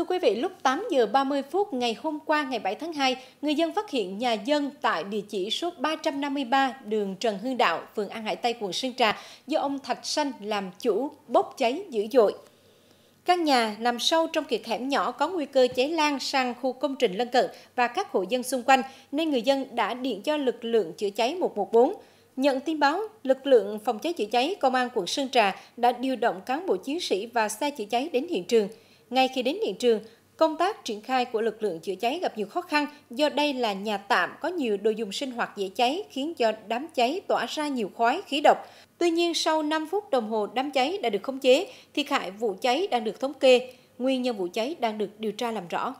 Thưa quý vị, lúc 8 giờ 30 phút ngày hôm qua ngày 7 tháng 2, người dân phát hiện nhà dân tại địa chỉ số 353 đường Trần Hưng Đạo, phường An Hải Tây, quận Sơn Trà do ông Thạch Sanh làm chủ bốc cháy dữ dội. Căn nhà nằm sâu trong kiệt hẻm nhỏ có nguy cơ cháy lan sang khu công trình lân cận và các hộ dân xung quanh, nên người dân đã điện cho lực lượng chữa cháy 114. Nhận tin báo, lực lượng phòng cháy chữa cháy Công an quận Sơn Trà đã điều động cán bộ chiến sĩ và xe chữa cháy đến hiện trường – ngay khi đến hiện trường, công tác triển khai của lực lượng chữa cháy gặp nhiều khó khăn do đây là nhà tạm có nhiều đồ dùng sinh hoạt dễ cháy khiến cho đám cháy tỏa ra nhiều khói khí độc. Tuy nhiên sau 5 phút đồng hồ đám cháy đã được khống chế, thiệt hại vụ cháy đang được thống kê, nguyên nhân vụ cháy đang được điều tra làm rõ.